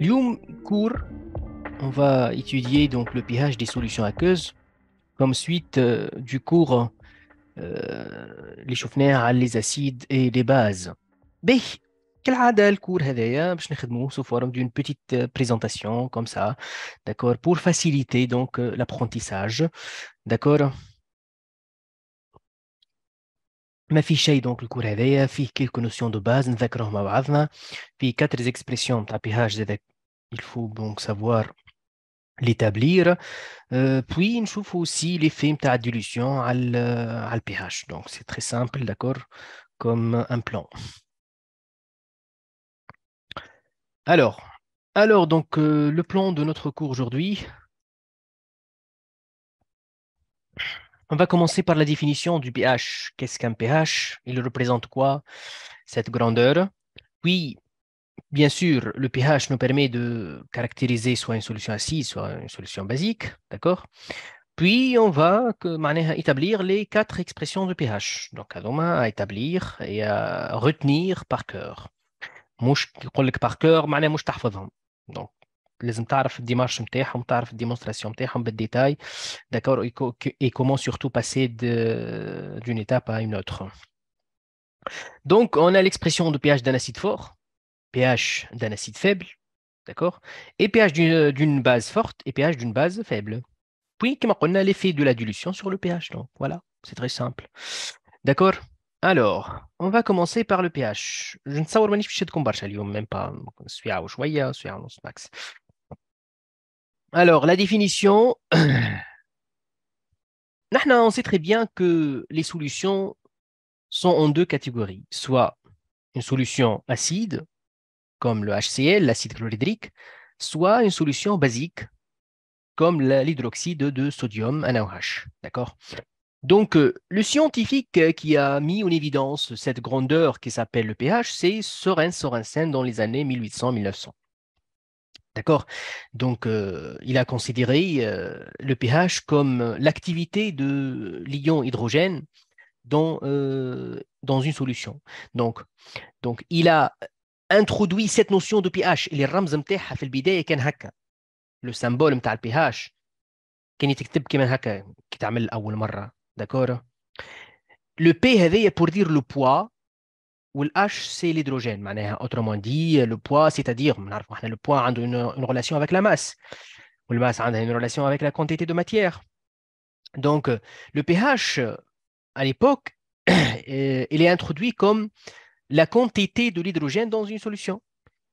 Lium cours, on va étudier donc le pH des solutions aqueuses comme suite euh, du cours euh, Les les chauffeurs, les acides et les bases. le le cours هذايا باش نخدموه sous forme d'une petite euh, présentation comme ça, d'accord, pour faciliter donc l'apprentissage, d'accord m'affiche donc le cours hein, quelques notions de base, puis quatre expressions de pH il faut donc savoir l'établir, euh, puis il nous aussi l'effet de à dilution al pH donc c'est très simple d'accord comme un plan. Alors alors donc euh, le plan de notre cours aujourd'hui On va commencer par la définition du pH. Qu'est-ce qu'un pH Il représente quoi Cette grandeur Oui, bien sûr, le pH nous permet de caractériser soit une solution acide, soit une solution basique, d'accord puis, on va établir les quatre expressions de pH. Donc, à demain, à établir et à retenir par cœur. Mouche لازم تعرف الديمارش la تعرف الديمونستراسيون نتاعهم d'accord et et surtout d'une étape à une autre donc on a l'expression de pH d'un acide fort pH d'un acide faible d'accord et pH d'une base forte et pH d'une base faible puis on a l'effet de la dilution sur le pH donc voilà c'est très simple d'accord alors, on va commencer par le pH. Je ne sais pas si je vais même pas. Je suis à Oshuaïa, je suis à Max. Alors, la définition. on sait très bien que les solutions sont en deux catégories, soit une solution acide, comme le HCl, l'acide chlorhydrique, soit une solution basique, comme l'hydroxyde de sodium, NaOH. D'accord Donc, euh, le scientifique euh, qui a mis en évidence cette grandeur qui s'appelle le pH, c'est Soren Sorensen dans les années 1800-1900. D'accord Donc, euh, il a considéré euh, le pH comme euh, l'activité de l'ion hydrogène dans, dans une solution. Donc, donc, il a introduit cette notion de pH. Il Le symbole de pH. le Le كيما هكا fait Le première fois. D'accord Le le H, c'est l'hydrogène autrement dit le poids c'est-à-dire le poids a une, relation avec la masse masse a une relation avec la quantité de matière donc le pH à l'époque euh, il est introduit comme la quantité de l'hydrogène dans une solution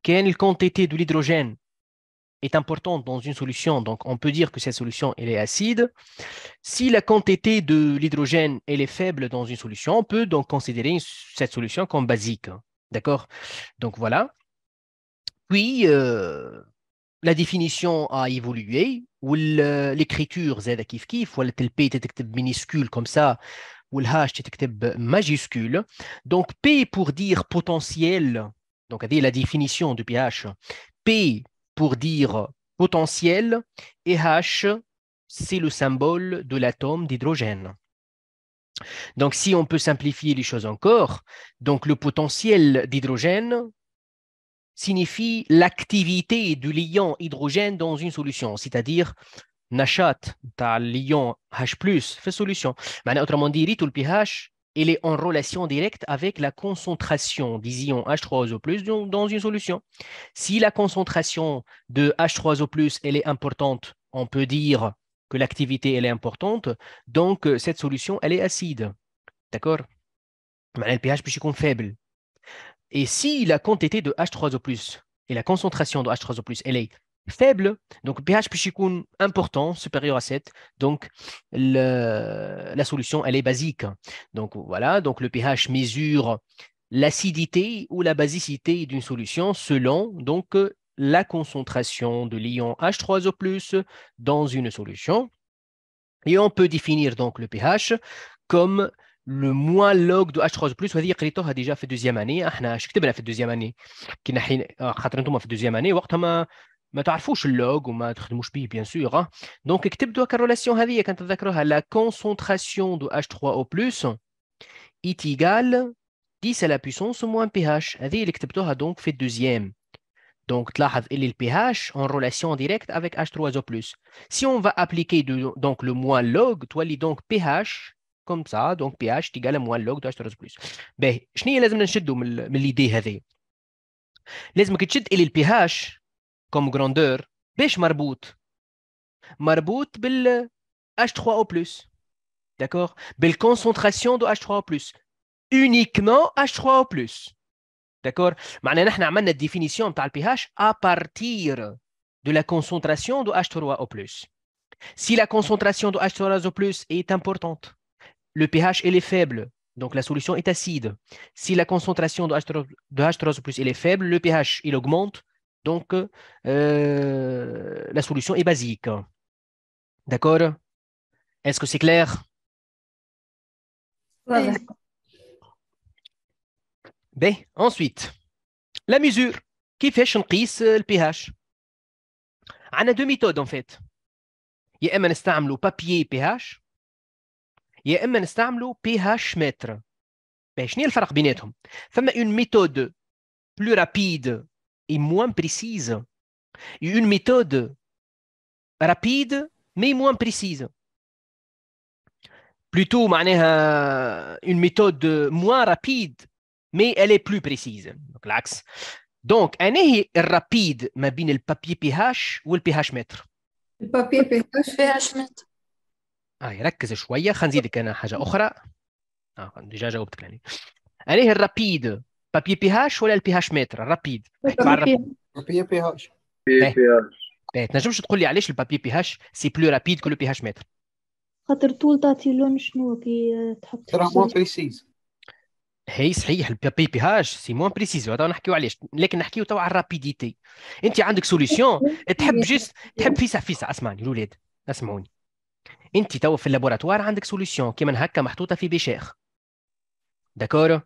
quelle est la quantité de l'hydrogène est importante dans une solution, donc on peut dire que cette solution est acide. Si la quantité de l'hydrogène est faible dans une solution, on peut donc considérer cette solution comme basique. Hein. D'accord Donc voilà. Puis euh, la définition a évolué ou euh, l'écriture kiff كيف le p P minuscule comme ça ou le h majuscule. Donc p pour dire potentiel. Donc, la définition du pH. P pour dire potentiel et H, c'est le symbole de l'atome d'hydrogène. Donc si on peut simplifier les choses encore, donc le potentiel d'hydrogène signifie l'activité du lion hydrogène dans une solution, c'est-à-dire n'achat ta l'ion H+, fait solution. autrement dit, le pH elle est en relation directe avec la concentration, ions H3O+, dans une solution. Si la concentration de H3O+, elle est importante, on peut dire que l'activité, elle est importante, donc euh, cette solution, elle est acide. D'accord Le pH être faible. Et si la quantité de H3O+, et la concentration de H3O+, elle est faible. Donc, pH plus important, supérieur à 7. Donc, la solution, elle est basique. Donc, voilà. Donc, le pH mesure l'acidité ou la basicité d'une solution selon donc la concentration de l'ion H3O+, dans une solution. Et on peut définir donc le pH comme le moins log de H3O+, on à dire que الدوزيام a déjà fait deuxième ah, deuxième année اني كنا حين خاطر انتم في وقتها ما تعرفوش اللوج وما تخدموش بيه بيان سور دونك كتب دوك الريلاسيون هذه كانت تذكروها لا كونسونتراسيون دو اتش 3 او بلس ايتيغال 10 على بويسونس موان بي هاش هذه اللي كتبتوها دونك في الدوزيام دونك تلاحظ اللي le pH en relation directe avec H3O+. Si on va appliquer de, donc le moins log, تولي donc pH comme ça, donc pH تيجي moins log de H3O+. باهي شنو هي لازم نشدوا من, من الايدي هذه؟ لازمك تشد اللي البي pH comme grandeur bêche marbout. Marbout بال H3O+. D'accord Belle concentration de H3O+. Uniquement H3O+. D'accord Maintenant, la عملنا définition pH à partir de la concentration de H3O+. Si la concentration de H3O+ est importante, le pH est faible, donc la solution est acide. Si la concentration de H3O+ est faible, le pH il augmente, donc, euh, la solution est basique. D'accord Est-ce que c'est clair oui. Ensuite, la mesure. Qui fait le pH On a deux méthodes en fait. Il y a un papier pH. Il y a un pH mètre. Il y a une méthode plus rapide est moins précise. Une méthode rapide, mais moins précise. Plutôt, une méthode moins rapide, mais elle est plus précise. Donc, l'axe. Donc, un est rapide, mais bien le papier pH ou le pH mètre. البابي بي اش فيها شمت اه ركز شويه خنزيدك انا حاجه اخرى اه ديجا جاوبتك يعني انا الرابيد بابي بي هاش ولا البي هاش متر الرابيد بابي بي هاش بي بي هاش تنجمش تقول لي علاش البابي بي هاش سي بلو رابيد كو بي هاش متر خاطر طول تعطي لون شنو كي آه، تحط ترى مو بريسيز هي صحيح البي بي هاش سي مون بريسيز هذا نحكيو علاش لكن نحكيو توا على الرابيديتي انت عندك سوليسيون تحب جيست تحب فيسع فيسع اسمعني الاولاد اسمعوني انت توا في اللابوراتوار عندك سوليسيون كيما هكا محطوطه في بيشيخ داكور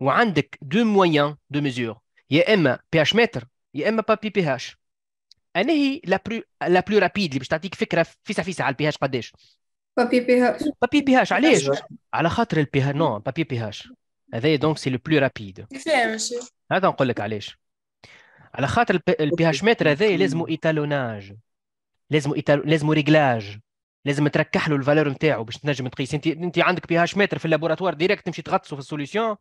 وعندك دو مويان دو ميزور يا اما بي اش متر يا اما بابي بي اش انا هي لا بلو لا بلو رابيد اللي باش تعطيك فكره فيسع فيسع على البي اش قداش بابي بي اش بابي بي اش علاش على خاطر البي نو بابي بي اش هذايا دونك سي لو بلو رابيد هذا نقول لك علاش على خاطر البي اش متر هذايا لازمو ايتالوناج لازمو إيتالو... لازمو ريغلاج لازم تركح له الفالور نتاعو باش تنجم تقيس انت انت عندك بي اش متر في اللابوراتوار ديريكت تمشي تغطسه في السوليسيون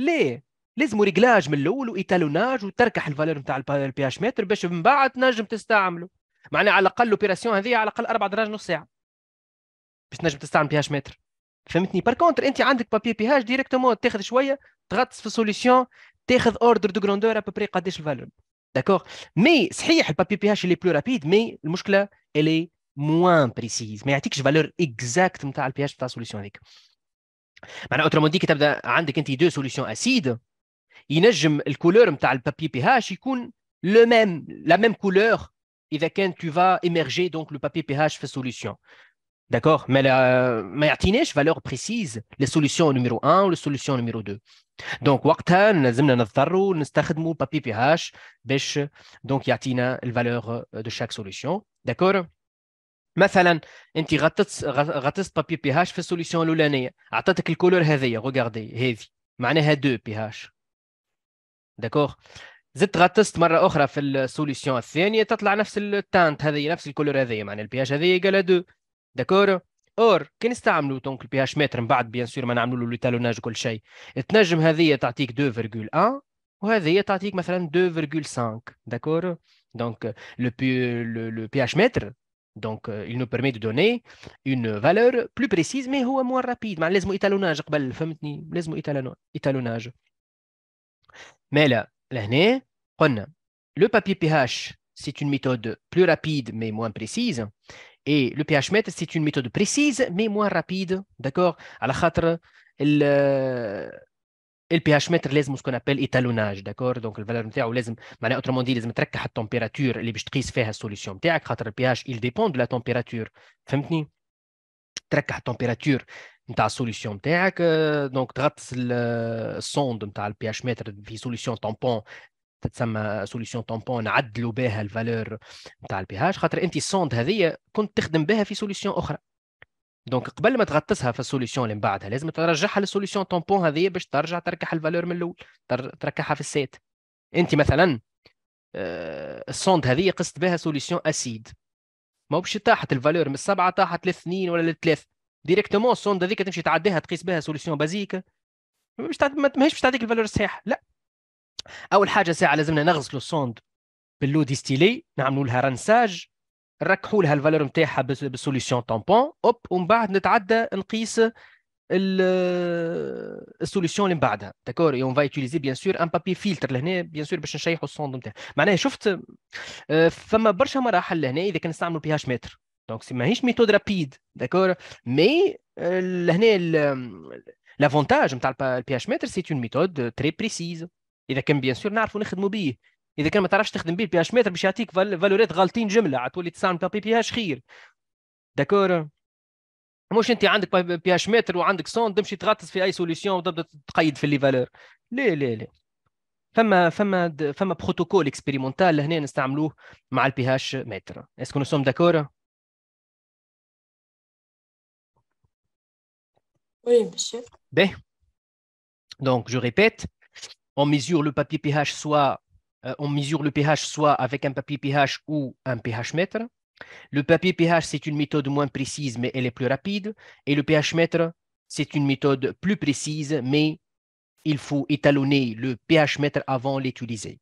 ليه لازم ريجلاج من الاول وايتالوناج وتركح الفالور نتاع البي اش متر باش من بعد تنجم تستعمله معناها على الاقل الاوبيراسيون هذه على الاقل اربع دراج نص ساعه باش تنجم تستعمل بي اش متر فهمتني بار كونتر انت عندك بابي بي اش ديريكتومون تاخذ شويه تغطس في سوليسيون تاخذ اوردر دو غروندور بري قداش الفالور داكور مي صحيح البابي بي اش اللي بلو رابيد مي المشكله اللي موان بريسيز ما يعطيكش فالور اكزاكت نتاع البي اش نتاع السوليسيون هذيك Autrement dit, quand tu as deux solutions acides, la couleur du papier pH est la même couleur avec laquelle tu vas émerger le papier pH de la d'accord Mais il y a une valeur précise la solution numéro 1 ou la solution numéro 2. Donc, nous allons nous utiliser le papier pH pour que la valeur de chaque solution. D'accord مثلا انت غطست غطست بابي بي هاش في السوليسيون الاولانيه اعطتك الكولور هذيا غوغاردي هذه معناها دو بي هاش داكوغ زدت غطست مره اخرى في السوليسيون الثانيه تطلع نفس التانت هذه نفس الكولور هذه معناها البي اش هذه قال دو داكور اور كي نستعملوا دونك البي اش متر من بعد بيان سور ما نعملوا له تالوناج وكل شيء تنجم هذه تعطيك 2.1 وهذه تعطيك مثلا 2.5 داكور دونك لو بي لو بي متر Donc, euh, il nous permet de donner une valeur plus précise mais moins rapide Mais لازم ايتالوناج قبل فهمتني mais là le papier pH c'est une méthode plus rapide mais moins précise et le pH mètre c'est une méthode précise mais moins rapide d'accord خاطر البي اتش متر لازم سكون ابل ايتالوناج داكور دونك الفالور نتاعو لازم معناها اوترومون دي لازم تركح التمبيراتور اللي باش تقيس فيها السوليسيون نتاعك خاطر البي اتش يل ديبوند لا تمبيراتور فهمتني تركح التمبيراتور نتاع السوليسيون نتاعك آه، دونك تغطس آه، السوند نتاع البي اتش متر في سوليسيون تامبون تتسمى سوليسيون تامبون نعدلوا بها الفالور نتاع البي اتش خاطر انت السوند هذه كنت تخدم بها في سوليسيون اخرى دونك قبل ما تغطسها في السوليسيون اللي من بعدها لازم ترجعها للسوليسيون طومبون هذه باش ترجع تركح الفالور من الاول تركحها في السيت انت مثلا آه، السوند هذه قست بها سوليسيون اسيد ما باش طاحت الفالور من السبعه طاحت للاثنين ولا للثلاث ديريكتومون السوند هذيك تمشي تعديها تقيس بها سوليسيون بازيك مش ماهيش باش تعطيك الفالور الصحيحه لا اول حاجه ساعه لازمنا نغسلوا السوند باللو ديستيلي نعملوا لها رنساج نركحوا لها الفالور نتاعها بالسوليسيون تامبون اوب ومن بعد نتعدى نقيس السوليسيون اللي من بعدها داكور اون فا يوتيليزي بيان سور ان بابي فيلتر لهنا بيان سور باش نشيحوا السوند نتاعها معناها شفت آه، فما برشا مراحل لهنا اذا كان نستعملوا بي اش متر دونك ماهيش ميثود رابيد داكور مي لهنا لافونتاج نتاع البي اش متر سي اون ميثود تري بريسيز اذا كان بيان سور نعرفوا نخدموا به اذا كان ما تعرفش تخدم بيه البي اش متر باش يعطيك فالوريت غالطين جمله عتولي تستعمل بابي بي اش خير داكور مش انت عندك بي اش متر وعندك سون تمشي تغطس في اي سوليسيون وتبدا تقيد في لي فالور لا لا لا فما فما فما بروتوكول اكسبيريمونتال هنا نستعملوه مع البي اش متر اسكو نو سوم داكور Oui, monsieur. Bien. Donc, je répète, on mesure le papier pH soit Euh, on mesure le pH soit avec un papier pH ou un pH mètre. Le papier pH, c'est une méthode moins précise, mais elle est plus rapide. Et le pH mètre, c'est une méthode plus précise, mais il faut étalonner le pH mètre avant l'utiliser.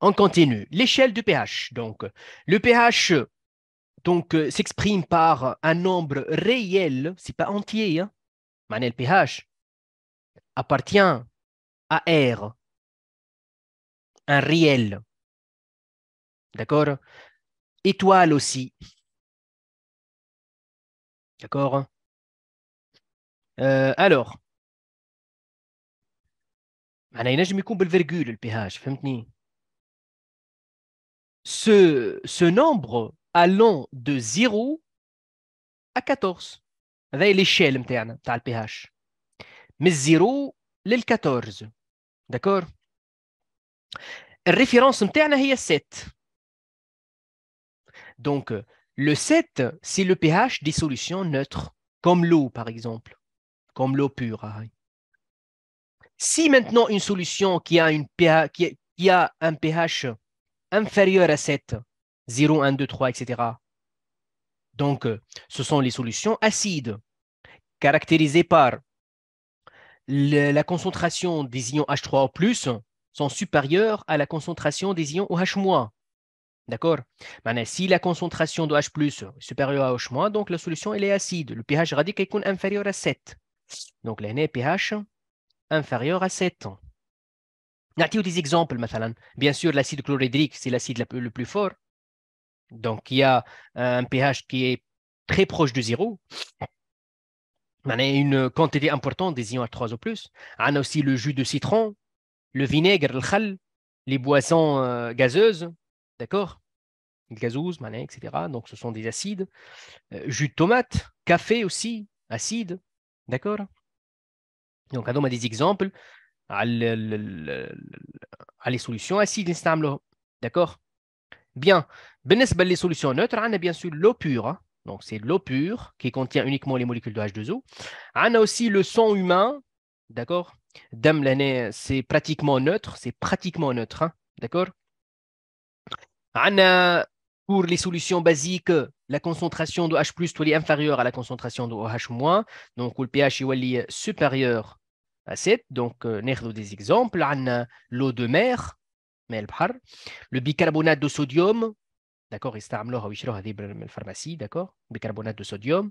On continue. L'échelle du pH. Donc, le pH donc euh, s'exprime par un nombre réel, n'est pas entier, hein? le pH appartient à R, un réel. D'accord Étoile aussi. D'accord euh, Alors, virgule, le pH, فهمتني ce, ce nombre allant de 0 à 14 هذا l'échelle interne تاع pH Mais 0 à 14 d'accord Référence, نتاعنا هي 7 Donc, euh, le 7, c'est le pH des solutions neutres, comme l'eau par exemple, comme l'eau pure. Hein. Si maintenant une solution qui a, qui a un pH inférieur à 7, 0, 1, 2, 3, etc., donc euh, ce sont les solutions acides, caractérisées par la concentration des ions H3O, sont supérieures à la concentration des ions OH-. D'accord Si la concentration de est supérieure à OH-, donc la solution est acide. Le pH radique est inférieur à 7. Donc l'année pH inférieur à 7. a-t-il des exemples, bien sûr, l'acide chlorhydrique, c'est l'acide le plus fort. Donc il y a un pH qui est très proche de 0. y a une quantité importante des ions H3O+. On a aussi le jus de citron, le vinaigre, le chal, les boissons euh, gazeuses, d'accord Gazouses, manin, etc. Donc, ce sont des acides. Euh, jus de tomate, café aussi, acide, d'accord Donc, on a des exemples à ah, ah, les solutions acides, d'accord Bien, les solutions neutres, on hein, a bien sûr l'eau pure, hein. donc c'est l'eau pure qui contient uniquement les molécules de H2O. Ah, on a aussi le sang humain, d'accord Dam c'est pratiquement neutre, c'est pratiquement neutre, hein, d'accord Anna, pour les solutions basiques, la concentration de H+, est inférieure à la concentration de OH-, donc le pH est supérieur à 7, donc euh, des exemples, a l'eau de mer, le bicarbonate de sodium, d'accord, ils la pharmacie, d'accord, bicarbonate de sodium,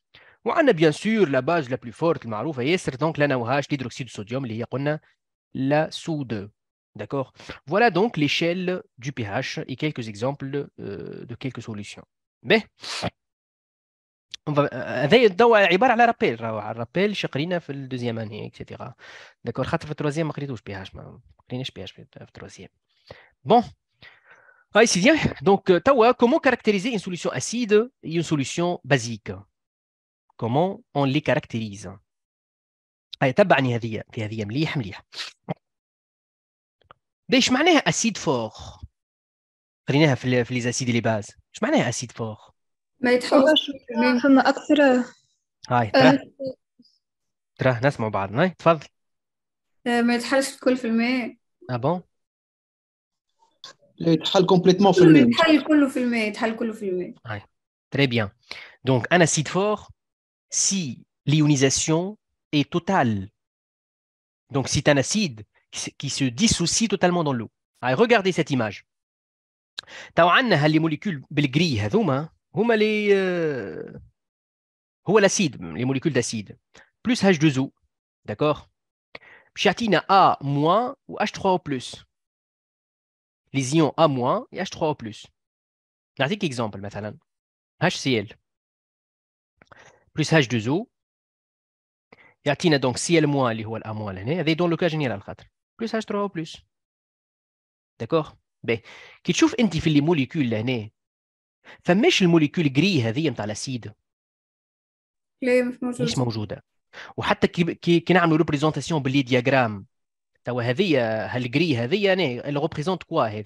a bien sûr, la base la plus forte, le c'est D'accord Voilà donc l'échelle du pH et quelques exemples euh, de quelques solutions. Mais, on va. Euh, rappel, rappel, deuxième année, etc. D'accord pH. pH, Bon. Donc, euh, comment caractériser une solution acide et une solution basique كومون اون لي كاركتيريز اي تبعني هذه في هذه مليح مليح باش معناها اسيد فور قريناها في في اسيد لي باز اش معناها اسيد فور ما يتحولش فما اكثر هاي تراه أه. ترى نسمع بعضنا تفضل أه، ما يتحلش الكل في الماء اه ah بون لا يتحل كومبليتمون في الماء يتحل كله في الماء يتحل كله في الماء هاي تري بيان دونك انا اسيد فور si l'ionisation est totale. Donc c'est un acide qui se dissocie totalement dans l'eau. Regardez cette image. Les molécules hum, hein, hum, euh, hum, les molécules هذوما l'acide, d'acide plus H2O d'accord باش A- ou H3O+ les ions A- et H3O+. Regardez un مثلا HCl بلس هاج دو زو يعطينا دونك سي ال موان اللي هو الاموال هنا هذا دون لو كا جينيرال خاطر بلس هاش 3 بلس داكوغ باهي كي تشوف انت في لي موليكول لهنا فماش الموليكول جري هذه نتاع الاسيد لا مش موجوده مش موجوده وحتى كي كي نعملوا ريبريزونتاسيون باللي دياغرام توا هذه هالجري هذه انا ريبريزونت كوا هذه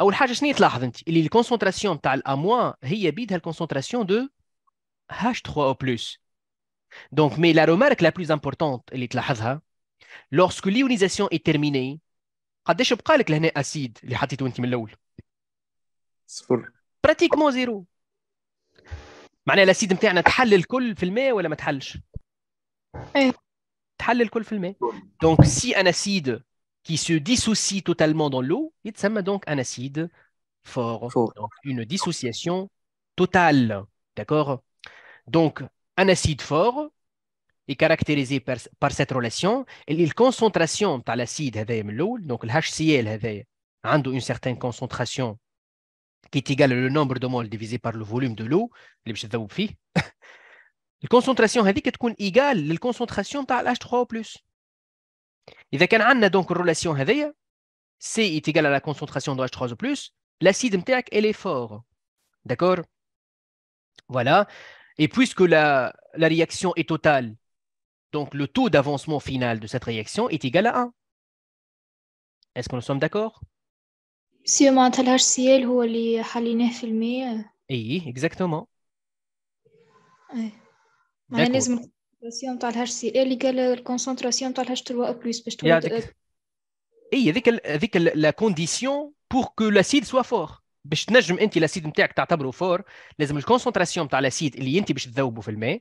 اول حاجه شنو تلاحظ انت اللي الكونسنتراسيون تاع الاموا هي بيدها الكونسنتراسيون دو هاش 3 او بلس دونك مي لا رومارك لا بلوز امبورطونت اللي تلاحظها لورسكو ليونيزاسيون اي تيرميني قداش بقى لك لهنا اسيد اللي حطيته انت من الاول؟ صفر براتيكمون زيرو معناها الاسيد نتاعنا تحل الكل في الماء ولا ما تحلش؟ ايه تحل الكل في الماء دونك سي انا اسيد qui se dissocie totalement dans l'eau, il s'appelle donc un acide fort. une dissociation totale. D'accord Donc, un acide fort est caractérisé par, cette relation. Et la concentration de l'acide l'eau, donc le HCl avait une certaine concentration qui est égale au nombre de moles divisé par le volume de l'eau, la concentration est égale à la concentration de l'H3O. اذا donc relation relation, C est égal à la concentration de H3 o l'acide نتاعك est fort d'accord voilà et puisque la, la réaction est totale donc le taux d'avancement final de cette réaction est égal à 1 est-ce que nous sommes d'accord سي معناتها هو اللي حليناه في exactement. Oui. اكزاكتومون الكونسنتراسيون تاع الهاش سي اللي قال الكونسنتراسيون تاع الهاش 3 بلس باش تولد اي هذيك هذيك لا كونديسيون بور كو لاسيد سوا فور باش تنجم انت لاسيد نتاعك تعتبره فور لازم الكونسنتراسيون تاع لاسيد اللي انت باش تذوبه في الماء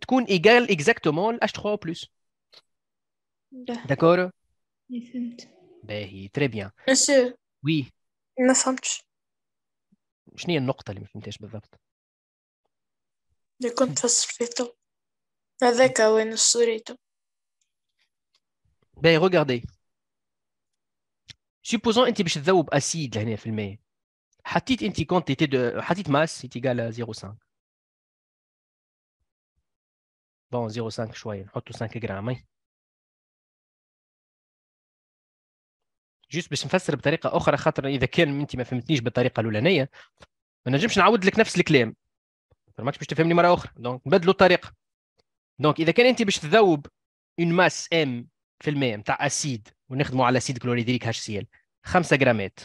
تكون ايغال اكزاكتومون ل H3 بلس داكور فهمت باهي تري بيان مسيو وي ما فهمتش شنو هي النقطة اللي ما فهمتهاش بالضبط؟ اللي كنت فسرتو Avec Owen Soleto. باهي غوغاردي سيبوزون انت باش تذوب اسيد لهنا في الماء حطيت انت كونتيتي دو حطيت ماس ايتيغال 0.5 بون 0.5 شويه نحطو 5 غرام جوست باش نفسر بطريقه اخرى خاطر اذا كان انت ما فهمتنيش بالطريقه الاولانيه ما نجمش نعاود لك نفس الكلام ماكش باش تفهمني مره اخرى دونك نبدلوا الطريقه دونك اذا كان انت باش تذوب اون ماس ام في الماء نتاع اسيد ونخدموا على اسيد كلوريدريك هاش سي ال 5 غرامات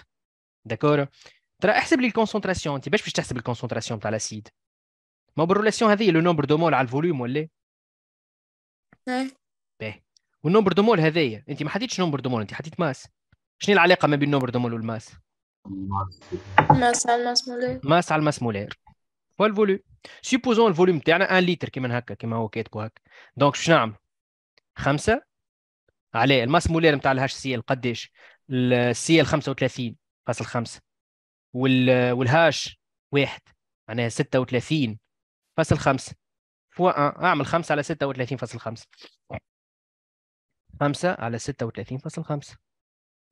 داكور ترى احسب لي الكونسنتراسيون انت باش باش تحسب الكونسنتراسيون تاع الاسيد ما بالرولاسيون هذه لو نومبر دو مول على الفوليوم ولا إيه. باهي والنومبر دو مول هذايا انت ما حطيتش نومبر دو مول انت حطيت ماس شنو العلاقه ما بين النومبر دو مول والماس ماس على الماس مولير ماس على الماس مولير هو الفوليوم سيبوزون الفوليوم تاعنا 1 لتر كيما هكا كيما هو كاتبو هكا دونك شنو نعمل خمسه على الماس مولير نتاع الهاش سي ال قداش السي ال 35 فاصل 5 والهاش واحد معناها 36 فاصل 5 فوا 1 اعمل 5 على 36 فاصل 5 5 على 36 فاصل 5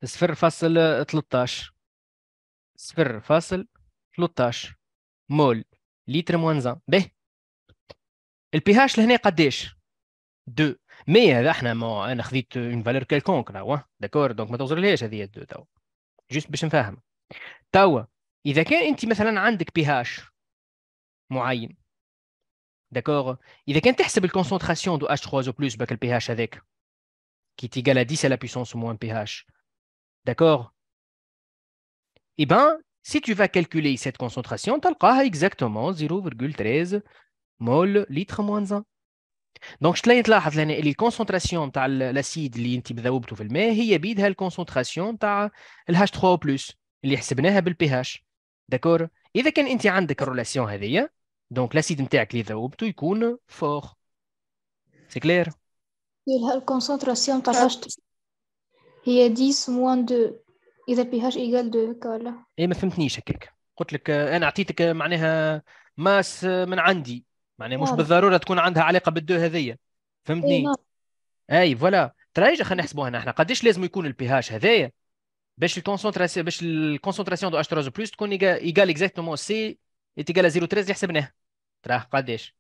صفر فاصل 13 صفر فاصل 13 مول لتر موان زان باهي البي هاش لهنا قداش دو مي هذا احنا ما انا خذيت اون فالور كالكونك راهو داكور دونك ما توصلهاش هذه دو توا جست باش نفهم توا اذا كان انت مثلا عندك بي هاش معين داكور اذا كان تحسب الكونسنتراسيون دو اتش 3 او بلس باك البي هاش هذاك كي تيغال 10 على بيسونس موان بي pH داكور اي بان Si tu vas calculer cette concentration, t'as exactement 0,13 mol litre moins 1. Donc, je te l'ai dit, la concentration de l'acide qui est dans le il y a la concentration de l'H3O, qui est dans le pH. D'accord Et si tu as une relation, donc l'acide qui est dans est fort. C'est clair La concentration de l'H3O est 10 moins 2. اذا بي هاش ايجال دو هكا ولا اي ما فهمتنيش هكاك قلت لك انا اعطيتك معناها ماس من عندي معناها مش بالضروره تكون عندها علاقه بالدو هذيا فهمتني اي فوالا ترى ايش خلينا نحسبوها احنا قداش لازم يكون البي هاش هذايا باش الكونسنتراسيون باش الكونسنتراسيون دو اش 3 بلس تكون ايجال اكزاكتومون سي ايجال 3 اللي حسبناه تراه قداش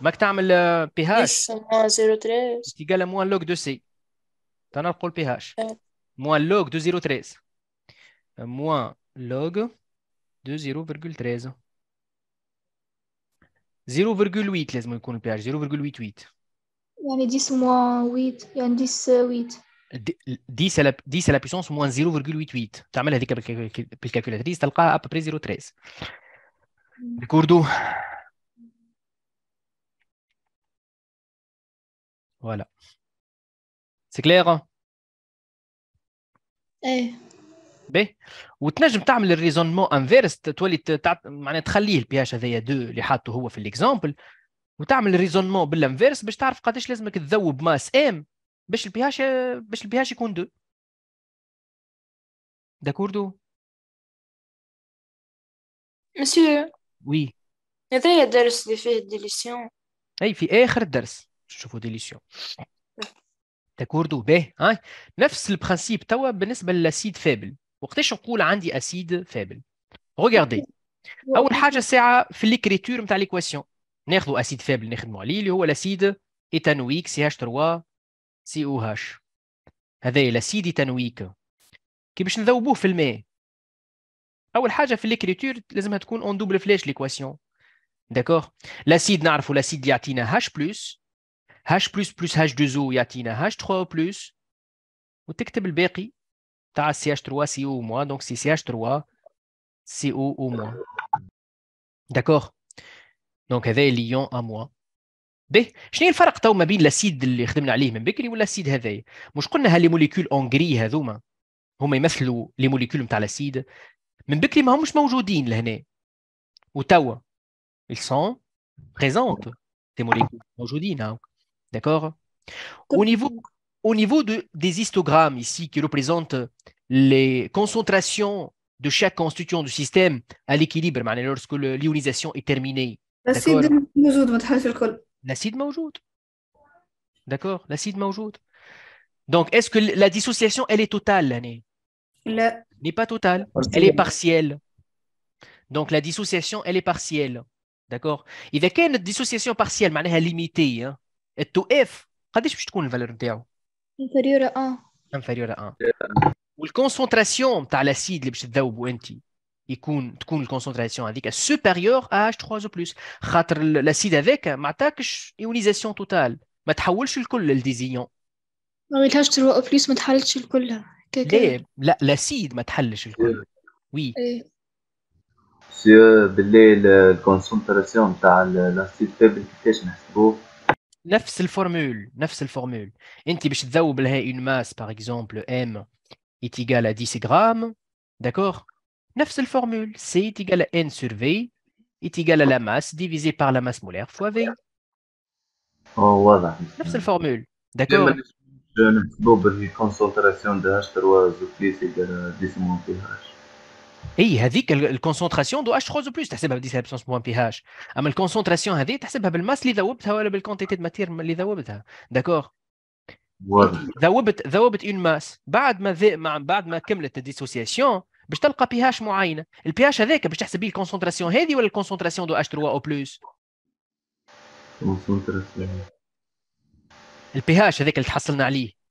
ماك تعمل بي هاش 3 ايجال موان لوغ دو سي تنقل بي هاش moins log de 0,13 euh, moins log de 0,13. 0,8 لازم le pH 0,88 Il y a 10 moins 8 يعني 10 8 10 à 10 à la puissance moins 0,88 تعمل calculatrice. Tu as à peu près 0,13 d'eau. Voilà. C'est clair ايه باهي وتنجم تعمل الريزونمون انفيرس تولي معناها تخليه البي اتش هذايا دو اللي حاطه هو في الاكزامبل وتعمل الريزونمون بالانفيرس باش تعرف قداش لازمك تذوب ماس ام باش البي اتش باش البي اتش يكون دو داكوردو مسيو وي هذايا الدرس اللي فيه ديليسيون اي في اخر الدرس شوفوا ديليسيون تاكوردو باهي هاي نفس البرانسيب توا بالنسبه للاسيد فابل وقتاش نقول عندي اسيد فابل ريغاردي اول حاجه ساعه في ليكريتور نتاع ليكواسيون ناخذوا اسيد فابل نخدموا عليه اللي هو الاسيد ايتانويك سي اتش 3 سي او هاش هذا الاسيد ايتانويك كي باش نذوبوه في الماء اول حاجه في ليكريتور لازمها تكون اون دوبل فلاش ليكواسيون داكور لاسيد نعرفوا لاسيد يعطينا هاش بلس هاش بلس بلس هاش دوزو يعطينا هاش 3 بلس وتكتب الباقي تاع سي اش 3 سي او موا دونك سي سي اش 3 سي او او موا داكوغ دونك هذا ليون ا موا باهي شنو الفرق تو ما بين لاسيد اللي خدمنا عليه من بكري ولا والاسيد هذايا مش قلنا لي موليكول اونغري هذوما هما يمثلوا لي موليكول نتاع الاسيد من بكري ما همش موجودين لهنا وتوا ils sont présentes ces molécules موجودين هاو D'accord au niveau, au niveau de, des histogrammes ici qui représentent les concentrations de chaque constituant du système à l'équilibre, lorsque l'ionisation est terminée. L'acide maujoud. D'accord L'acide maoujoud. Donc, est-ce que la dissociation, elle est totale l'année Elle n'est pas totale, elle est partielle. Donc, la dissociation, elle est partielle. D'accord Il y a une dissociation partielle, elle est limitée. Hein التو اف قداش باش تكون الفالور نتاعو انفيريور اه انفيريور اه والكونسنتراسيون تاع لاسيد اللي باش تذوبوا انت يكون تكون الكونسنتراسيون هذيك سوبيريور ا H3O بلس خاطر الاسيد هذاك ما عطاكش ايونيزاسيون توتال ما تحولش الكل للديزيون ما عملتهاش 3 بلس ما تحلش الكل ليه لا لاسيد ما تحلش الكل وي سي باللي الكونسنتراسيون تاع لاسيد فيبل كيفاش نحسبوه Neuf seule formule. Neuf seule formules une masse, par exemple m, est égal à 10 grammes, d'accord Neuf seule formule. C est égal à n sur V est égal à la masse divisée par la masse molaire fois V. Neuf même formule. D'accord. اي هذيك الكونسنتراسيون دو اتش 3 بلس تحسبها بدي سابسونس بوان بي هاش اما الكونسنتراسيون هذه تحسبها بالماس اللي ذوبتها ولا بالكونتيتي دو ماتير اللي ذوبتها داكور ذوبت ذوبت اون ماس بعد ما ذي مع بعد ما كملت الديسوسياسيون باش تلقى بي هاش معينه البي هاش هذاك باش تحسب بيه الكونسنتراسيون هذه ولا الكونسنتراسيون دو اتش 3 او بلس البي هاش هذاك اللي تحصلنا عليه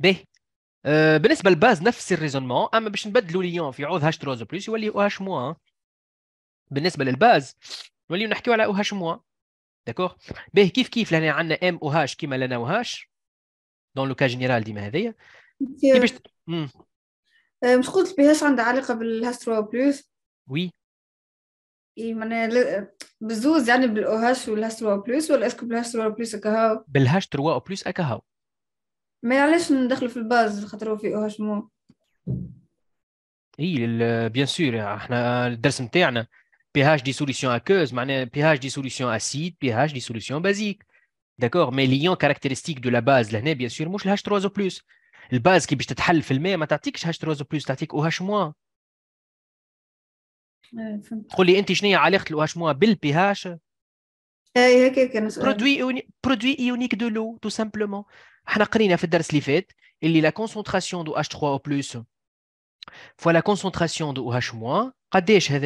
به آه، بالنسبه للباز نفس الريزونمون اما باش نبدلوا ليون في عوض هاش تروز بلس يولي او هاش موا بالنسبه للباز نوليو نحكيو على او هاش موا داكوغ به كيف كيف لهنا عندنا ام او هاش كيما لنا او هاش دون لو كا جينيرال ديما هذيا كيفاش آه، مش قلت بهاش عندها علاقه بالهاش 3 بلس وي معناها بزوز يعني بالاوهاش والهاش 3 بلس ولا اسكو بالهاش 3 بلس اكاهاو بالهاش 3 بلس اكاهاو ما علاش ندخلوا في الباز خاطر هو في مو اي بيان سور احنا الدرس نتاعنا بي اتش دي سوليسيون اكوز معناها بي اتش دي سوليسيون اسيد بي اتش دي سوليسيون بازيك داكور مي ليون كاركتيرستيك دو لا باز لهنا بيان سور مش الهاش 3 او بلس الباز كي باش تتحل في الماء ما تعطيكش هاش 3 او بلس تعطيك او اتش موان إيه، تقول لي انت شنو هي علاقه الاو اتش موان بالبي اتش produit produit ionique de l'eau tout simplement Il y a la concentration H3O fois la concentration de OH Qu'est-ce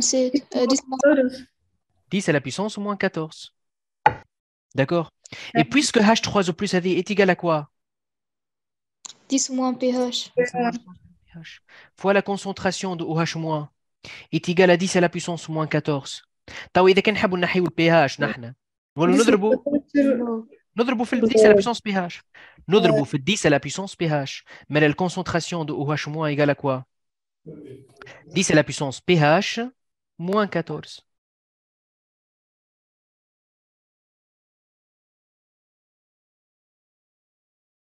c'est 10 à la puissance moins 14 D'accord Et puisque H3O est égal à quoi 10 moins pH. fois la concentration de OH est égal à 10 à la puissance moins 14 10 la puissance ph 10 puissance pH mais la concentration de OH- égale à quoi 10 à la puissance pH moins 14